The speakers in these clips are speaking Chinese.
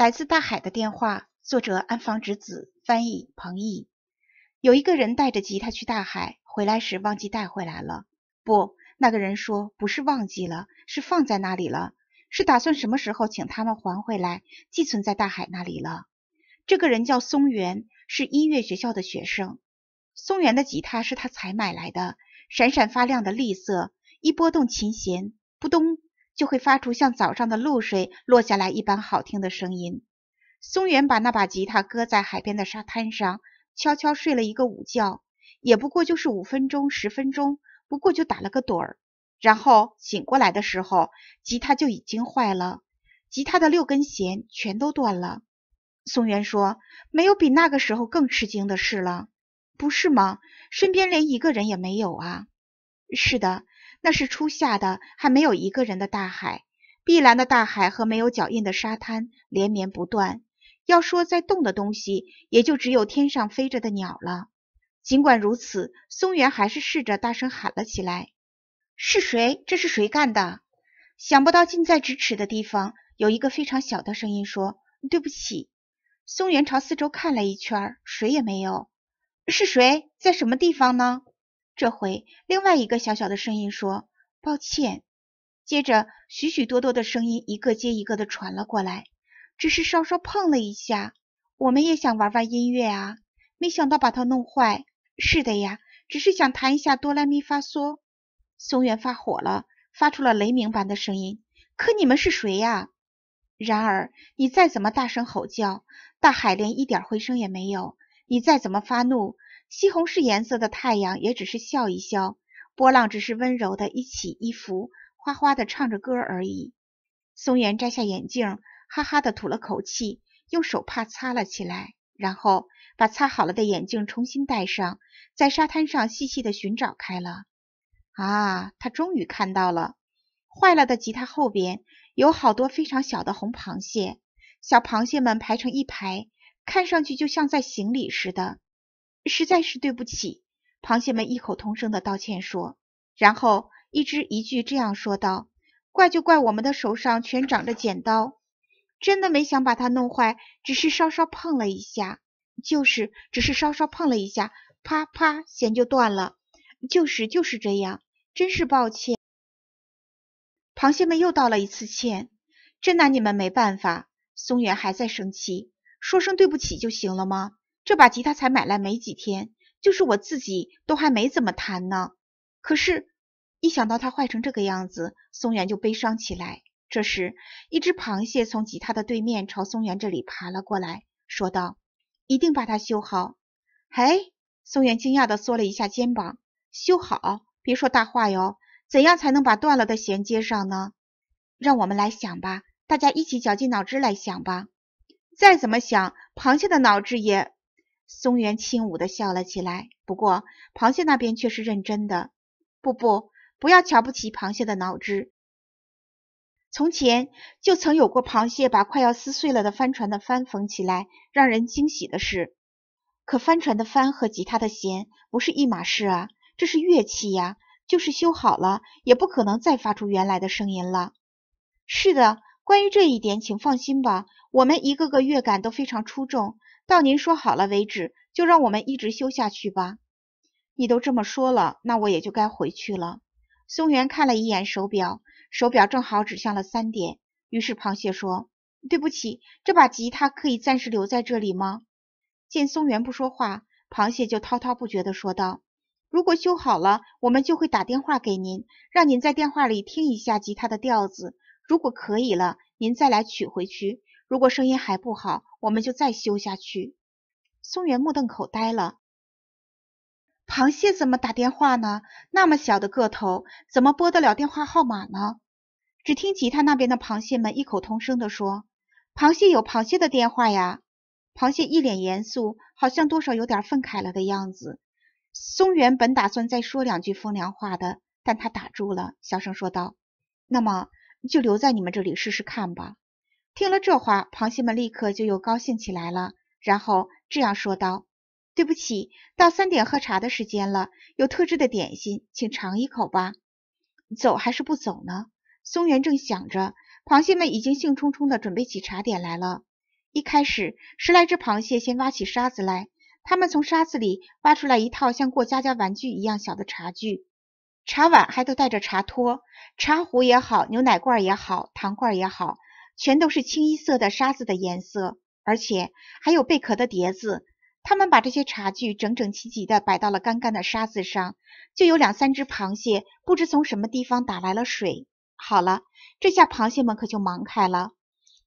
来自大海的电话，作者安房直子，翻译彭毅。有一个人带着吉他去大海，回来时忘记带回来了。不，那个人说不是忘记了，是放在那里了，是打算什么时候请他们还回来，寄存在大海那里了。这个人叫松原，是音乐学校的学生。松原的吉他是他才买来的，闪闪发亮的绿色，一拨动琴弦，扑咚。就会发出像早上的露水落下来一般好听的声音。松原把那把吉他搁在海边的沙滩上，悄悄睡了一个午觉，也不过就是五分钟、十分钟，不过就打了个盹儿。然后醒过来的时候，吉他就已经坏了，吉他的六根弦全都断了。松原说：“没有比那个时候更吃惊的事了，不是吗？身边连一个人也没有啊。”是的。那是初夏的，还没有一个人的大海，碧蓝的大海和没有脚印的沙滩连绵不断。要说在动的东西，也就只有天上飞着的鸟了。尽管如此，松原还是试着大声喊了起来：“是谁？这是谁干的？”想不到近在咫尺的地方，有一个非常小的声音说：“对不起。”松原朝四周看了一圈，谁也没有。是谁？在什么地方呢？这回，另外一个小小的声音说：“抱歉。”接着，许许多多的声音一个接一个的传了过来，只是稍稍碰了一下。我们也想玩玩音乐啊，没想到把它弄坏。是的呀，只是想弹一下哆来咪发嗦。松原发火了，发出了雷鸣般的声音。可你们是谁呀？然而，你再怎么大声吼叫，大海连一点回声也没有。你再怎么发怒，西红柿颜色的太阳也只是笑一笑，波浪只是温柔的一起一伏，哗哗地唱着歌而已。松原摘下眼镜，哈哈地吐了口气，用手帕擦了起来，然后把擦好了的眼镜重新戴上，在沙滩上细细地寻找开了。啊，他终于看到了，坏了的吉他后边有好多非常小的红螃蟹，小螃蟹们排成一排。看上去就像在行礼似的，实在是对不起。螃蟹们异口同声的道歉说，然后一只一句这样说道：“怪就怪我们的手上全长着剪刀，真的没想把它弄坏，只是稍稍碰了一下，就是只是稍稍碰了一下，啪啪弦就断了，就是就是这样，真是抱歉。”螃蟹们又道了一次歉，真拿你们没办法。松原还在生气。说声对不起就行了吗？这把吉他才买来没几天，就是我自己都还没怎么弹呢。可是，一想到它坏成这个样子，松原就悲伤起来。这时，一只螃蟹从吉他的对面朝松原这里爬了过来，说道：“一定把它修好。”嘿，松原惊讶地缩了一下肩膀：“修好？别说大话哟！怎样才能把断了的弦接上呢？让我们来想吧，大家一起绞尽脑汁来想吧。”再怎么想，螃蟹的脑汁也松原轻舞的笑了起来。不过，螃蟹那边却是认真的。不不，不要瞧不起螃蟹的脑汁。从前就曾有过螃蟹把快要撕碎了的帆船的帆缝起来，让人惊喜的事。可帆船的帆和吉他的弦不是一码事啊，这是乐器呀，就是修好了，也不可能再发出原来的声音了。是的。关于这一点，请放心吧，我们一个个乐感都非常出众，到您说好了为止，就让我们一直修下去吧。你都这么说了，那我也就该回去了。松原看了一眼手表，手表正好指向了三点。于是螃蟹说：“对不起，这把吉他可以暂时留在这里吗？”见松原不说话，螃蟹就滔滔不绝地说道：“如果修好了，我们就会打电话给您，让您在电话里听一下吉他的调子。”如果可以了，您再来取回去。如果声音还不好，我们就再修下去。松原目瞪口呆了，螃蟹怎么打电话呢？那么小的个头，怎么拨得了电话号码呢？只听吉他那边的螃蟹们异口同声的说：“螃蟹有螃蟹的电话呀。”螃蟹一脸严肃，好像多少有点愤慨了的样子。松原本打算再说两句风凉话的，但他打住了，小声说道：“那么。”就留在你们这里试试看吧。听了这话，螃蟹们立刻就又高兴起来了，然后这样说道：“对不起，到三点喝茶的时间了，有特制的点心，请尝一口吧。”走还是不走呢？松原正想着，螃蟹们已经兴冲冲地准备起茶点来了。一开始，十来只螃蟹先挖起沙子来，他们从沙子里挖出来一套像过家家玩具一样小的茶具。茶碗还都带着茶托，茶壶也好，牛奶罐也好，糖罐也好，全都是清一色的沙子的颜色。而且还有贝壳的碟子，他们把这些茶具整整齐齐地摆到了干干的沙子上。就有两三只螃蟹不知从什么地方打来了水。好了，这下螃蟹们可就忙开了。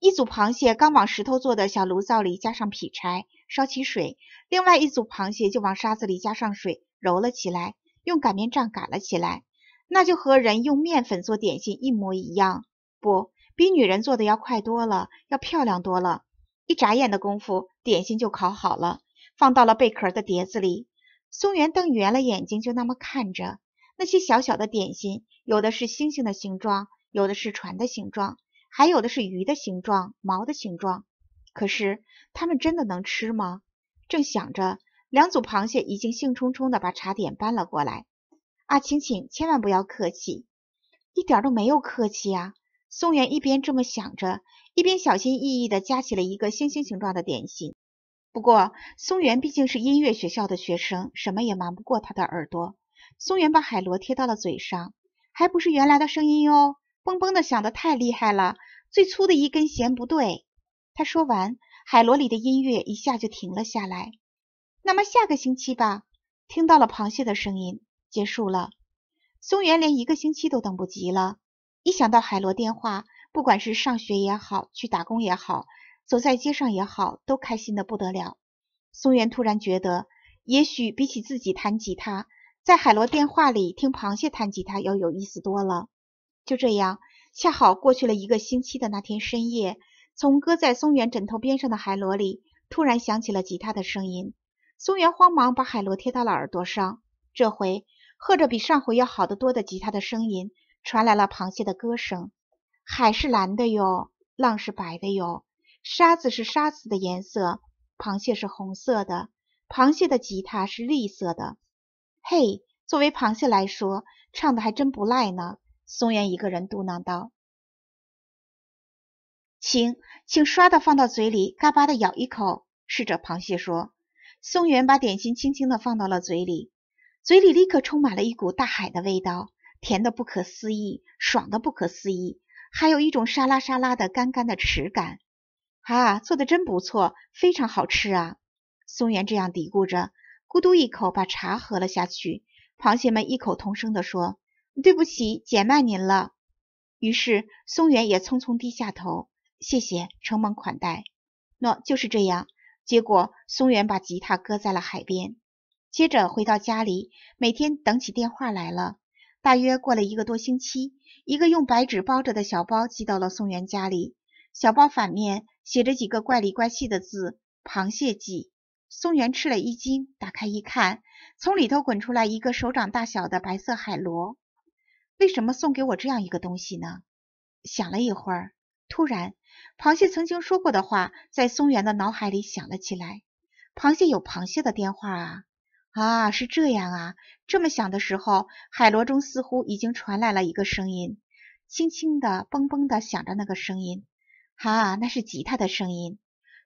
一组螃蟹刚往石头做的小炉灶里加上劈柴，烧起水；另外一组螃蟹就往沙子里加上水，揉了起来。用擀面杖擀了起来，那就和人用面粉做点心一模一样，不比女人做的要快多了，要漂亮多了。一眨眼的功夫，点心就烤好了，放到了贝壳的碟子里。松原瞪圆了眼睛，就那么看着那些小小的点心，有的是星星的形状，有的是船的形状，还有的是鱼的形状、毛的形状。可是，他们真的能吃吗？正想着。两组螃蟹已经兴冲冲的把茶点搬了过来。阿青青，千万不要客气，一点都没有客气啊！松原一边这么想着，一边小心翼翼的夹起了一个星星形状的点心。不过，松原毕竟是音乐学校的学生，什么也瞒不过他的耳朵。松原把海螺贴到了嘴上，还不是原来的声音哦，嘣嘣的响的太厉害了，最粗的一根弦不对。他说完，海螺里的音乐一下就停了下来。那么下个星期吧。听到了螃蟹的声音，结束了。松原连一个星期都等不及了。一想到海螺电话，不管是上学也好，去打工也好，走在街上也好，都开心的不得了。松原突然觉得，也许比起自己弹吉他，在海螺电话里听螃蟹弹吉他要有意思多了。就这样，恰好过去了一个星期的那天深夜，从搁在松原枕头边上的海螺里，突然响起了吉他的声音。松原慌忙把海螺贴到了耳朵上，这回喝着比上回要好得多的吉他的声音，传来了螃蟹的歌声：“海是蓝的哟，浪是白的哟，沙子是沙子的颜色，螃蟹是红色的，螃蟹的吉他是绿色的。”嘿，作为螃蟹来说，唱的还真不赖呢。松原一个人嘟囔道：“请，请刷的放到嘴里，嘎巴的咬一口。”试着螃蟹说。松原把点心轻轻地放到了嘴里，嘴里立刻充满了一股大海的味道，甜的不可思议，爽的不可思议，还有一种沙拉沙拉的干干的齿感。啊，做的真不错，非常好吃啊！松原这样嘀咕着，咕嘟一口把茶喝了下去。螃蟹们异口同声地说：“对不起，减慢您了。”于是松原也匆匆低下头：“谢谢，承蒙款待。”“喏，就是这样。”结果，松原把吉他搁在了海边，接着回到家里，每天等起电话来了。大约过了一个多星期，一个用白纸包着的小包寄到了松原家里。小包反面写着几个怪里怪气的字：“螃蟹记。”松原吃了一惊，打开一看，从里头滚出来一个手掌大小的白色海螺。为什么送给我这样一个东西呢？想了一会儿。突然，螃蟹曾经说过的话在松原的脑海里响了起来。螃蟹有螃蟹的电话啊！啊，是这样啊！这么想的时候，海螺中似乎已经传来了一个声音，轻轻的、嘣嘣的响着。那个声音，啊，那是吉他的声音。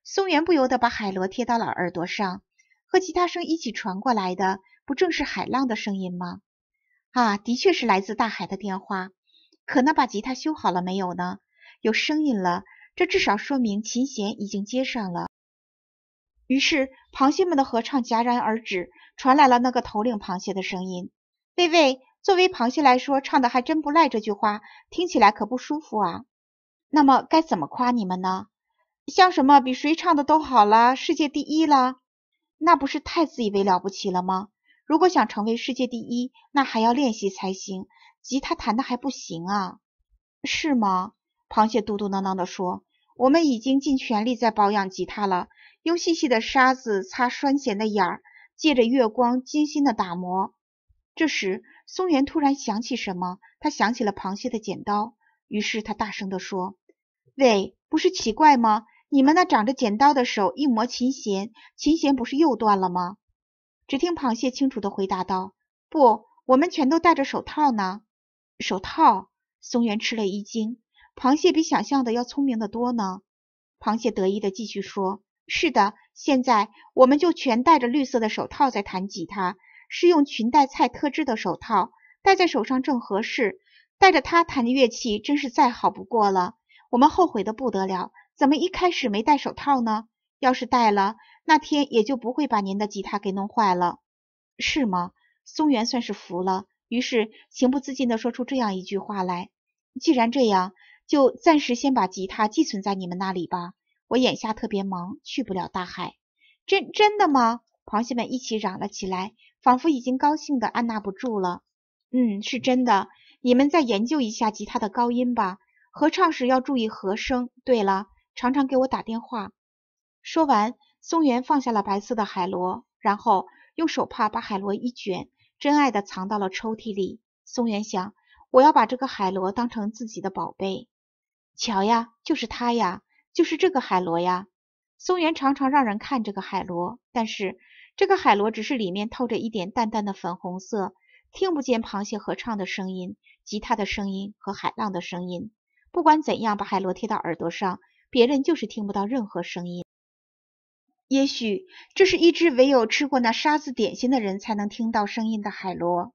松原不由得把海螺贴到了耳朵上，和吉他声一起传过来的，不正是海浪的声音吗？啊，的确是来自大海的电话。可那把吉他修好了没有呢？有声音了，这至少说明琴弦已经接上了。于是，螃蟹们的合唱戛然而止，传来了那个头领螃蟹的声音：“喂喂，作为螃蟹来说，唱的还真不赖。”这句话听起来可不舒服啊。那么该怎么夸你们呢？像什么比谁唱的都好了，世界第一了？那不是太自以为了不起了吗？如果想成为世界第一，那还要练习才行。吉他弹的还不行啊，是吗？螃蟹嘟嘟囔囔地说：“我们已经尽全力在保养吉他了，用细细的沙子擦拴弦的眼儿，借着月光精心的打磨。”这时，松原突然想起什么，他想起了螃蟹的剪刀，于是他大声地说：“喂，不是奇怪吗？你们那长着剪刀的手一磨琴弦，琴弦不是又断了吗？”只听螃蟹清楚地回答道：“不，我们全都戴着手套呢。”手套，松原吃了一惊。螃蟹比想象的要聪明的多呢。螃蟹得意的继续说：“是的，现在我们就全戴着绿色的手套在弹吉他，是用裙带菜特制的手套，戴在手上正合适。戴着它弹的乐器真是再好不过了。我们后悔的不得了，怎么一开始没戴手套呢？要是戴了，那天也就不会把您的吉他给弄坏了，是吗？”松原算是服了，于是情不自禁地说出这样一句话来：“既然这样。”就暂时先把吉他寄存在你们那里吧，我眼下特别忙，去不了大海。真真的吗？螃蟹们一起嚷了起来，仿佛已经高兴的按捺不住了。嗯，是真的。你们再研究一下吉他的高音吧，合唱时要注意和声。对了，常常给我打电话。说完，松原放下了白色的海螺，然后用手帕把海螺一卷，珍爱的藏到了抽屉里。松原想，我要把这个海螺当成自己的宝贝。瞧呀，就是它呀，就是这个海螺呀。松原常常让人看这个海螺，但是这个海螺只是里面透着一点淡淡的粉红色，听不见螃蟹合唱的声音、吉他的声音和海浪的声音。不管怎样，把海螺贴到耳朵上，别人就是听不到任何声音。也许这是一只唯有吃过那沙子点心的人才能听到声音的海螺。